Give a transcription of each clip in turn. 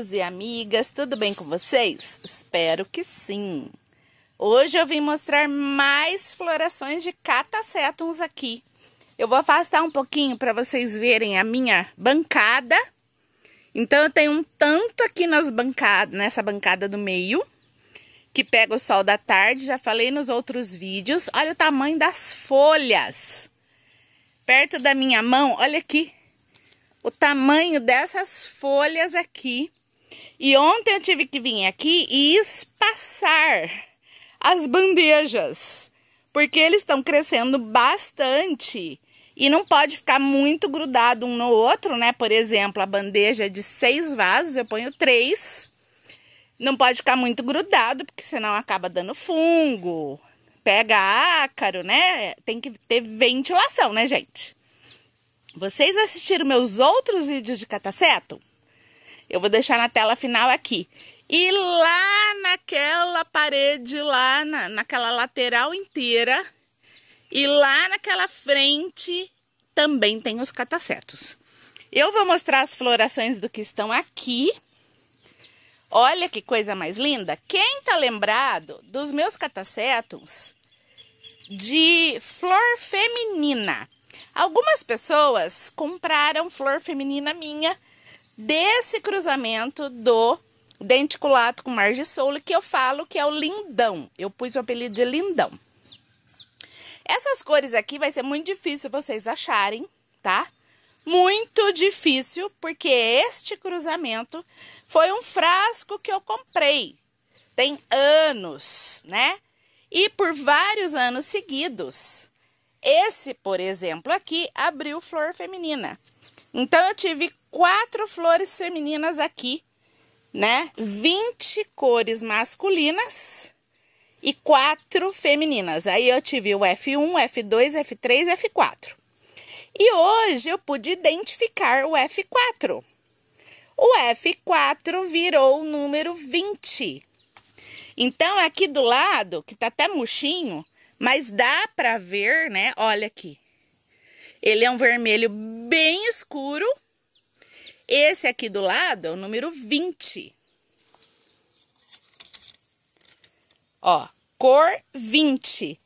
amigos e amigas, tudo bem com vocês? Espero que sim! Hoje eu vim mostrar mais florações de catacétums aqui. Eu vou afastar um pouquinho para vocês verem a minha bancada. Então eu tenho um tanto aqui nas nessa bancada do meio, que pega o sol da tarde, já falei nos outros vídeos. Olha o tamanho das folhas. Perto da minha mão, olha aqui, o tamanho dessas folhas aqui e ontem eu tive que vir aqui e espaçar as bandejas, porque eles estão crescendo bastante. E não pode ficar muito grudado um no outro, né? Por exemplo, a bandeja de seis vasos, eu ponho três. Não pode ficar muito grudado, porque senão acaba dando fungo, pega ácaro, né? Tem que ter ventilação, né, gente? Vocês assistiram meus outros vídeos de cataceto? Eu vou deixar na tela final aqui. E lá naquela parede, lá na, naquela lateral inteira, e lá naquela frente também tem os catacetos. Eu vou mostrar as florações do que estão aqui. Olha que coisa mais linda! Quem tá lembrado dos meus catacetos de flor feminina? Algumas pessoas compraram flor feminina minha desse cruzamento do denticulato com Soule, que eu falo que é o lindão. Eu pus o apelido de lindão. Essas cores aqui vai ser muito difícil vocês acharem, tá? Muito difícil, porque este cruzamento foi um frasco que eu comprei. Tem anos, né? E por vários anos seguidos. Esse, por exemplo, aqui abriu flor feminina. Então eu tive quatro flores femininas aqui, né? 20 cores masculinas e quatro femininas. Aí eu tive o F1, F2, F3, F4. E hoje eu pude identificar o F4. O F4 virou o número 20. Então aqui do lado, que tá até murchinho, mas dá para ver, né? Olha aqui. Ele é um vermelho bem escuro. Esse aqui do lado é o número 20. Ó, cor 20.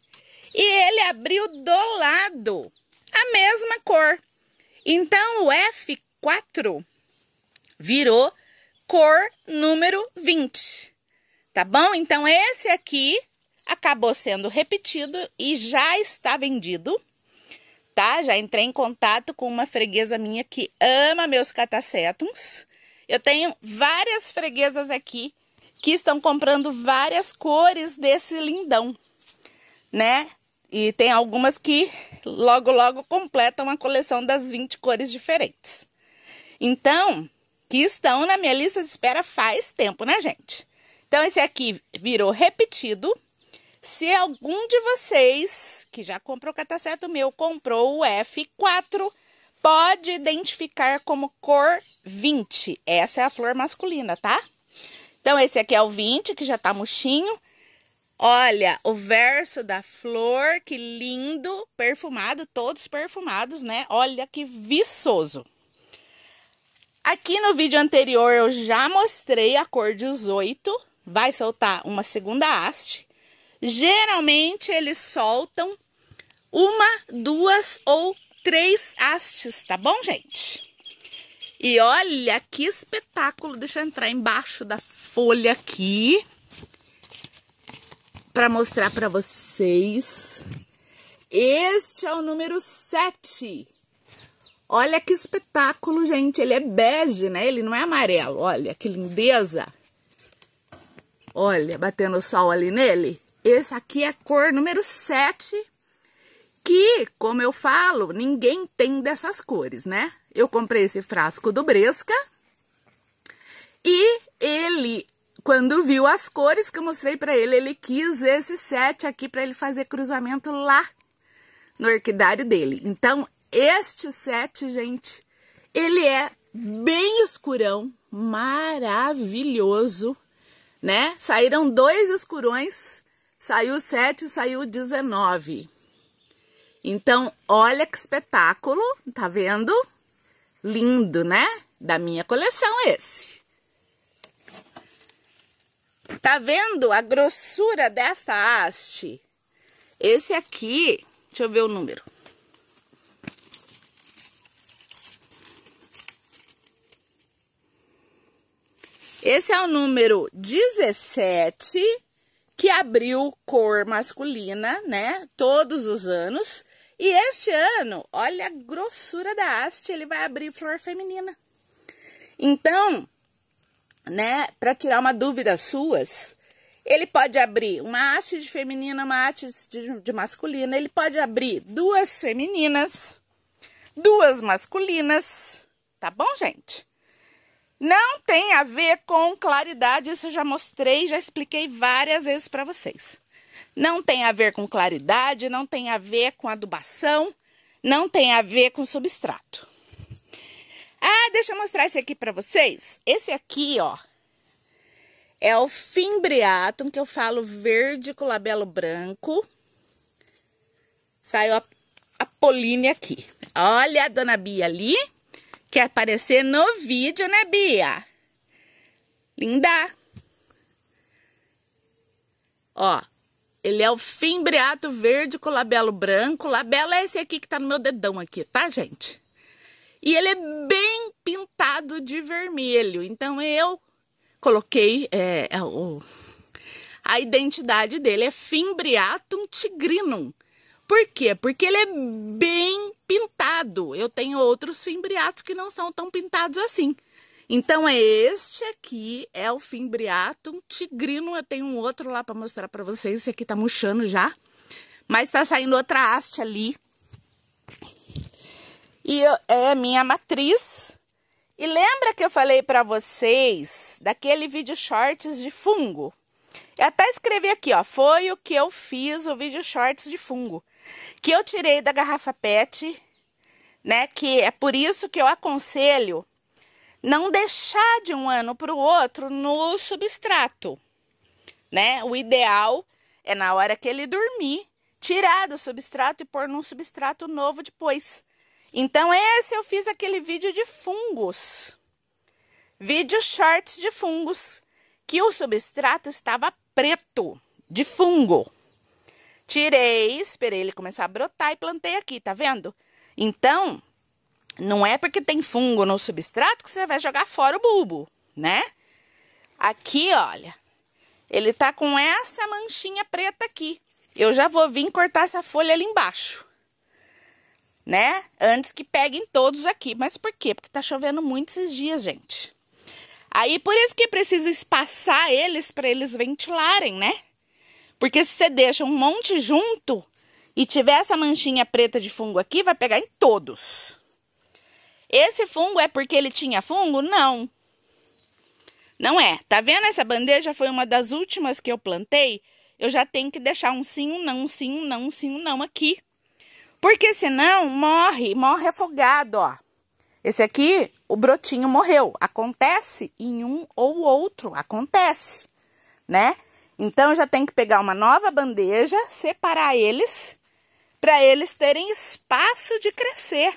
E ele abriu do lado a mesma cor. Então, o F4 virou cor número 20. Tá bom? Então, esse aqui acabou sendo repetido e já está vendido tá? Já entrei em contato com uma freguesa minha que ama meus catacetums. Eu tenho várias freguesas aqui que estão comprando várias cores desse lindão, né? E tem algumas que logo, logo completam a coleção das 20 cores diferentes. Então, que estão na minha lista de espera faz tempo, né, gente? Então, esse aqui virou repetido. Se algum de vocês que já comprou o cataceto meu comprou o F4, pode identificar como cor 20. Essa é a flor masculina, tá? Então, esse aqui é o 20, que já tá murchinho. Olha o verso da flor, que lindo, perfumado, todos perfumados, né? Olha que viçoso. Aqui no vídeo anterior eu já mostrei a cor 18, vai soltar uma segunda haste. Geralmente eles soltam uma, duas ou três hastes, tá bom, gente? E olha que espetáculo! Deixa eu entrar embaixo da folha aqui para mostrar para vocês. Este é o número 7. Olha que espetáculo, gente. Ele é bege, né? Ele não é amarelo. Olha que lindeza. Olha, batendo o sol ali nele. Esse aqui é cor número 7, que, como eu falo, ninguém tem dessas cores, né? Eu comprei esse frasco do Bresca e ele, quando viu as cores que eu mostrei para ele, ele quis esse 7 aqui para ele fazer cruzamento lá no orquidário dele. Então, este 7, gente, ele é bem escurão, maravilhoso, né? Saíram dois escurões Saiu 7, saiu 19. Então, olha que espetáculo, tá vendo? Lindo, né? Da minha coleção esse. Tá vendo a grossura desta haste? Esse aqui, deixa eu ver o número. Esse é o número 17 que abriu cor masculina, né? Todos os anos. E este ano, olha a grossura da haste, ele vai abrir flor feminina. Então, né, para tirar uma dúvida suas, ele pode abrir uma haste de feminina, uma haste de, de masculina, ele pode abrir duas femininas, duas masculinas, tá bom, gente? Não tem a ver com claridade, isso eu já mostrei, já expliquei várias vezes para vocês. Não tem a ver com claridade, não tem a ver com adubação, não tem a ver com substrato. Ah, deixa eu mostrar esse aqui para vocês. Esse aqui, ó, é o fimbriatum, que eu falo verde com labelo branco. Saiu a, a poline aqui. Olha a dona Bia ali. Quer aparecer no vídeo, né, Bia? Linda! Ó, ele é o fimbriato verde com labelo branco. labelo é esse aqui que tá no meu dedão aqui, tá, gente? E ele é bem pintado de vermelho. Então eu coloquei é, é o, a identidade dele é Fimbriatum tigrinum, por quê? Porque ele é bem pintado. Eu tenho outros fimbriatos que não são tão pintados assim. Então, é este aqui é o fimbriato tigrino. Eu tenho um outro lá para mostrar para vocês. Esse aqui tá murchando já. Mas tá saindo outra haste ali. E eu, é minha matriz. E lembra que eu falei para vocês daquele vídeo shorts de fungo? Eu até escrevi aqui, ó. Foi o que eu fiz o vídeo shorts de fungo. Que eu tirei da garrafa PET, né? Que é por isso que eu aconselho não deixar de um ano para o outro no substrato, né? O ideal é na hora que ele dormir, tirar do substrato e pôr num substrato novo depois. Então, esse eu fiz aquele vídeo de fungos. Vídeo shorts de fungos que o substrato estava preto de fungo. Tirei, esperei ele começar a brotar e plantei aqui, tá vendo? Então, não é porque tem fungo no substrato que você vai jogar fora o bulbo, né? Aqui, olha, ele tá com essa manchinha preta aqui. Eu já vou vir cortar essa folha ali embaixo, né? Antes que peguem todos aqui. Mas por quê? Porque tá chovendo muito esses dias, gente. Aí por isso que precisa espaçar eles para eles ventilarem, né? Porque se você deixa um monte junto e tiver essa manchinha preta de fungo aqui, vai pegar em todos. Esse fungo é porque ele tinha fungo? Não. Não é. Tá vendo essa bandeja? Foi uma das últimas que eu plantei. Eu já tenho que deixar um sim, um não, um sim, um não, um sim, um não aqui. Porque senão morre, morre afogado, ó. Esse aqui o brotinho morreu. Acontece em um ou outro, acontece, né? Então já tem que pegar uma nova bandeja, separar eles para eles terem espaço de crescer.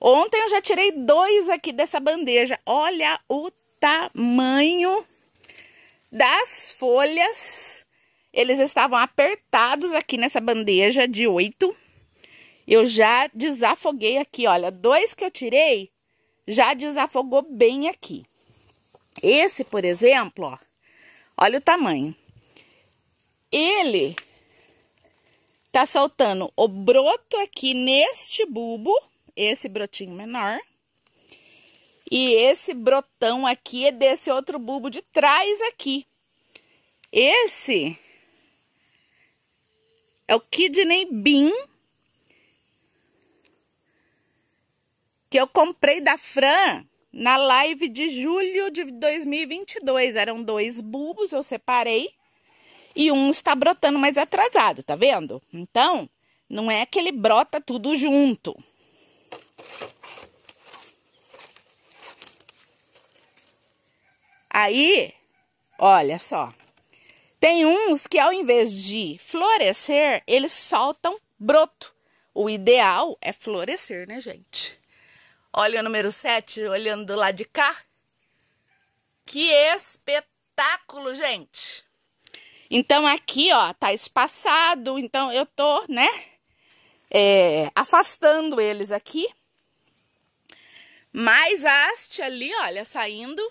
Ontem eu já tirei dois aqui dessa bandeja. Olha o tamanho das folhas. Eles estavam apertados aqui nessa bandeja de oito. Eu já desafoguei aqui, olha, dois que eu tirei já desafogou bem aqui. Esse, por exemplo, ó, olha o tamanho. Ele tá soltando o broto aqui neste bulbo, esse brotinho menor. E esse brotão aqui é desse outro bulbo de trás aqui. Esse é o Kidney Bean que eu comprei da Fran na live de julho de 2022. Eram dois bulbos, eu separei e um está brotando mais é atrasado, tá vendo? Então, não é que ele brota tudo junto. Aí, olha só. Tem uns que ao invés de florescer, eles soltam broto. O ideal é florescer, né, gente? Olha o número 7, olhando do lado de cá. Que espetáculo, gente! Então aqui, ó, tá espaçado, então eu tô, né, é, afastando eles aqui. Mais haste ali, olha, saindo.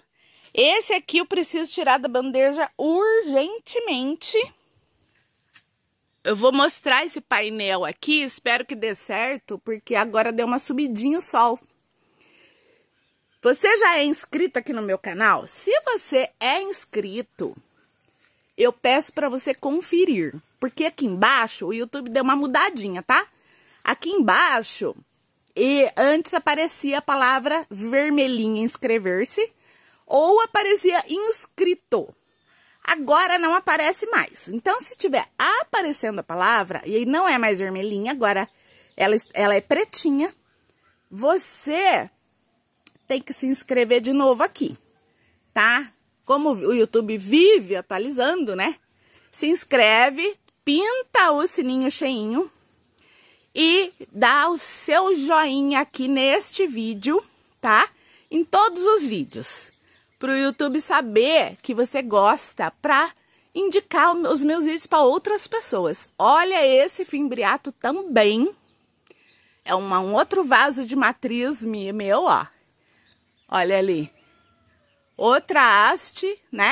Esse aqui eu preciso tirar da bandeja urgentemente. Eu vou mostrar esse painel aqui, espero que dê certo, porque agora deu uma subidinha o sol. Você já é inscrito aqui no meu canal? Se você é inscrito, eu peço para você conferir, porque aqui embaixo o YouTube deu uma mudadinha, tá? Aqui embaixo, e antes aparecia a palavra vermelhinha inscrever-se ou aparecia inscrito. Agora não aparece mais. Então, se tiver aparecendo a palavra e não é mais vermelhinha, agora ela, ela é pretinha, você tem que se inscrever de novo aqui, tá? Como o YouTube vive atualizando, né? Se inscreve, pinta o sininho cheinho e dá o seu joinha aqui neste vídeo, tá? Em todos os vídeos, para o YouTube saber que você gosta, para indicar os meus vídeos para outras pessoas. Olha esse fimbriato também. É uma, um outro vaso de matriz meu, ó. Olha ali. Outra haste, né?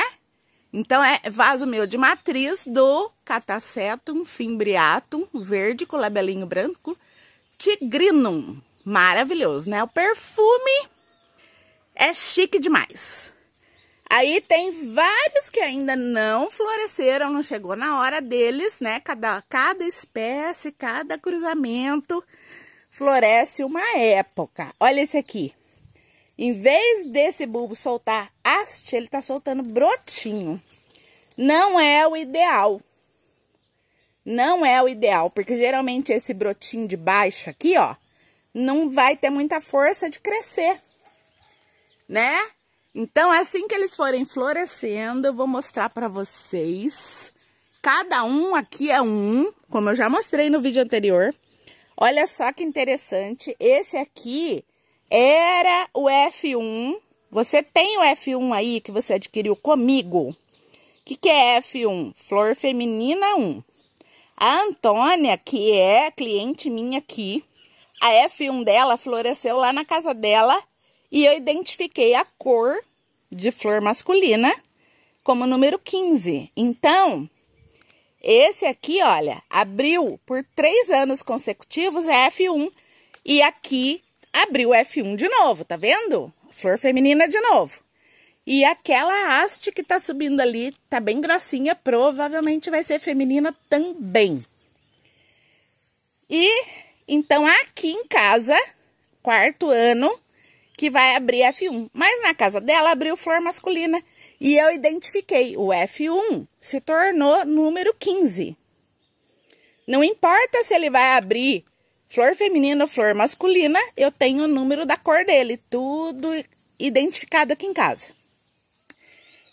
Então, é vaso meu de matriz do catacetum fimbriatum, verde com labelinho branco, tigrinum. Maravilhoso, né? O perfume é chique demais. Aí tem vários que ainda não floresceram, não chegou na hora deles, né? Cada, cada espécie, cada cruzamento floresce uma época. Olha esse aqui. Em vez desse bulbo soltar haste, ele tá soltando brotinho. Não é o ideal. Não é o ideal, porque geralmente esse brotinho de baixo aqui, ó, não vai ter muita força de crescer, né? Então, assim que eles forem florescendo, eu vou mostrar para vocês. Cada um aqui é um, como eu já mostrei no vídeo anterior. Olha só que interessante, esse aqui era o F1. Você tem o F1 aí que você adquiriu comigo. O que, que é F1? Flor Feminina 1. A Antônia, que é cliente minha aqui, a F1 dela floresceu lá na casa dela e eu identifiquei a cor de flor masculina como número 15. Então, esse aqui, olha, abriu por três anos consecutivos é F1 e aqui Abriu F1 de novo, tá vendo? Flor feminina de novo. E aquela haste que tá subindo ali, tá bem grossinha, provavelmente vai ser feminina também. E então aqui em casa, quarto ano, que vai abrir F1. Mas na casa dela abriu flor masculina. E eu identifiquei, o F1 se tornou número 15. Não importa se ele vai abrir flor feminina, flor masculina, eu tenho o número da cor dele, tudo identificado aqui em casa.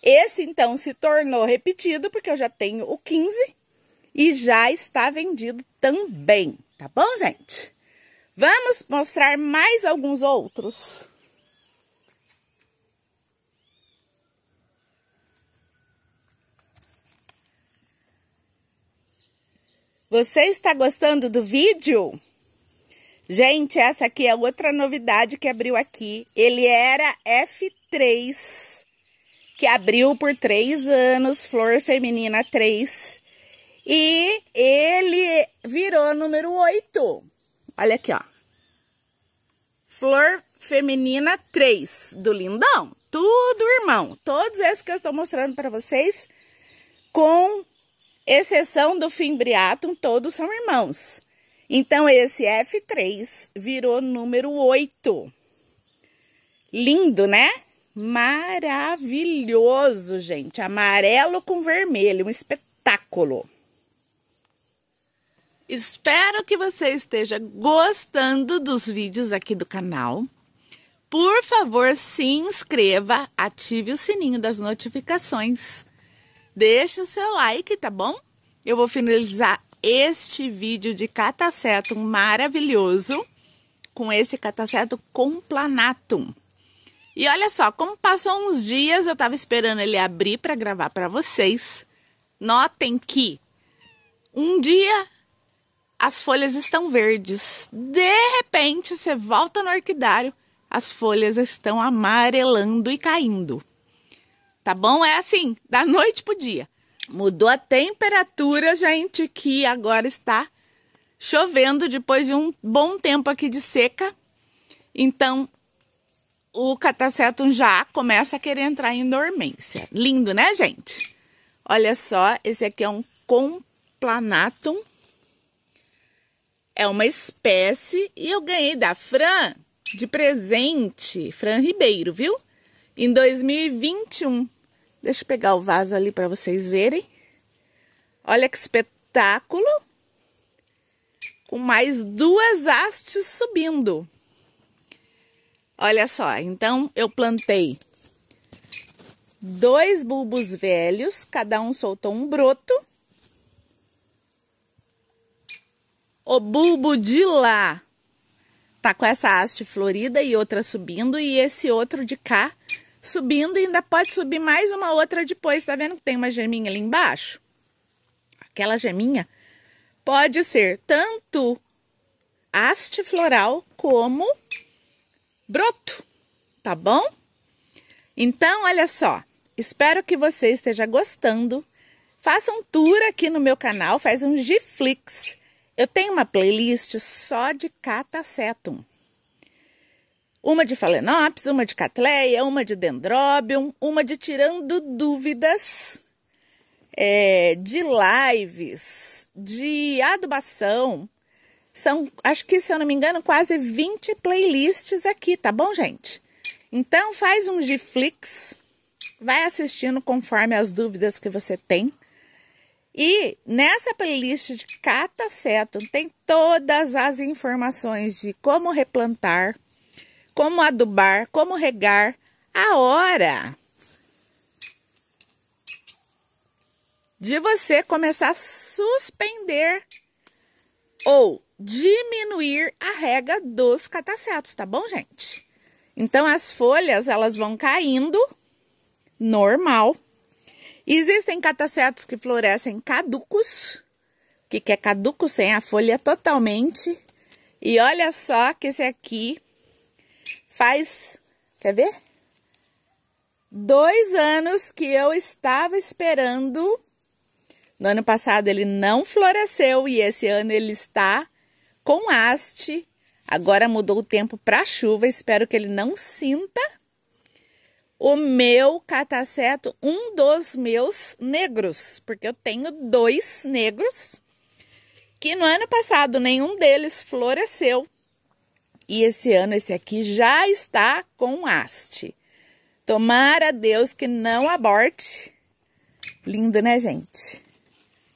Esse então se tornou repetido porque eu já tenho o 15 e já está vendido também, tá bom, gente? Vamos mostrar mais alguns outros. Você está gostando do vídeo? Gente, essa aqui é outra novidade que abriu aqui. Ele era F3, que abriu por três anos, flor feminina 3. E ele virou número 8. Olha aqui, ó. Flor feminina 3 do lindão. Tudo irmão. Todos esses que eu estou mostrando para vocês, com exceção do fimbriatum, todos são irmãos. Então, esse F3 virou número 8. Lindo, né? Maravilhoso, gente. Amarelo com vermelho, um espetáculo. Espero que você esteja gostando dos vídeos aqui do canal. Por favor, se inscreva, ative o sininho das notificações. Deixe o seu like, tá bom? Eu vou finalizar este vídeo de catacetum maravilhoso com esse cataceto complanatum. E olha só, como passou uns dias, eu estava esperando ele abrir para gravar para vocês. Notem que um dia as folhas estão verdes. De repente, você volta no orquidário, as folhas estão amarelando e caindo. Tá bom? É assim, da noite pro dia. Mudou a temperatura, gente, que agora está chovendo depois de um bom tempo aqui de seca. Então, o catacetum já começa a querer entrar em dormência. Lindo, né, gente? Olha só, esse aqui é um complanatum. É uma espécie e eu ganhei da Fran de presente, Fran Ribeiro, viu? Em 2021. Deixa eu pegar o vaso ali para vocês verem. Olha que espetáculo! Com mais duas hastes subindo. Olha só, então eu plantei dois bulbos velhos, cada um soltou um broto. O bulbo de lá tá com essa haste florida e outra subindo, e esse outro de cá subindo e ainda pode subir mais uma outra depois. Tá vendo que tem uma geminha ali embaixo? Aquela geminha pode ser tanto haste floral como broto, tá bom? Então, olha só, espero que você esteja gostando. Faça um tour aqui no meu canal, faz um giflix. Eu tenho uma playlist só de catacetum. Uma de Phalaenopsis, uma de Catleia, uma de Dendrobium, uma de Tirando Dúvidas, é, de lives, de adubação. São, acho que, se eu não me engano, quase 20 playlists aqui, tá bom, gente? Então, faz um Gflix, vai assistindo conforme as dúvidas que você tem. E nessa playlist de Cata Seto tem todas as informações de como replantar, como adubar, como regar, a hora de você começar a suspender ou diminuir a rega dos catacetos, tá bom, gente? Então as folhas elas vão caindo normal. Existem catacetos que florescem caducos, que é caduco sem a folha totalmente. E olha só que esse aqui Faz, quer ver? Dois anos que eu estava esperando. No ano passado ele não floresceu e esse ano ele está com haste. Agora mudou o tempo para chuva, espero que ele não sinta. O meu cataceto, um dos meus negros, porque eu tenho dois negros que no ano passado nenhum deles floresceu e esse ano, esse aqui já está com haste. Tomara Deus que não aborte. Lindo, né, gente?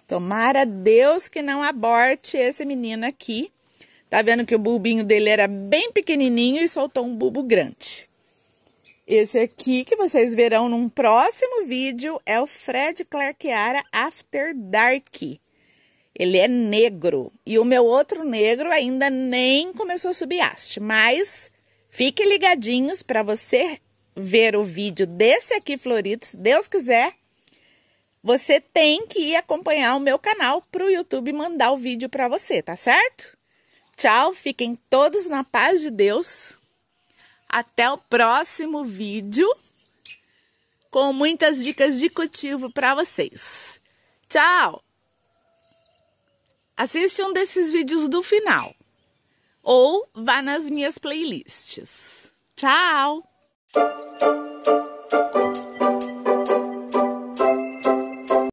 Tomara Deus que não aborte esse menino aqui. Tá vendo que o bulbinho dele era bem pequenininho e soltou um bulbo grande. Esse aqui que vocês verão num próximo vídeo é o Fred Clarkiara After Dark. Ele é negro. E o meu outro negro ainda nem começou a subir haste. Mas fiquem ligadinhos para você ver o vídeo desse aqui florido, se Deus quiser. Você tem que ir acompanhar o meu canal para o YouTube mandar o vídeo para você, tá certo? Tchau, fiquem todos na paz de Deus. Até o próximo vídeo com muitas dicas de cultivo para vocês. Tchau! Assiste um desses vídeos do final ou vá nas minhas playlists. Tchau!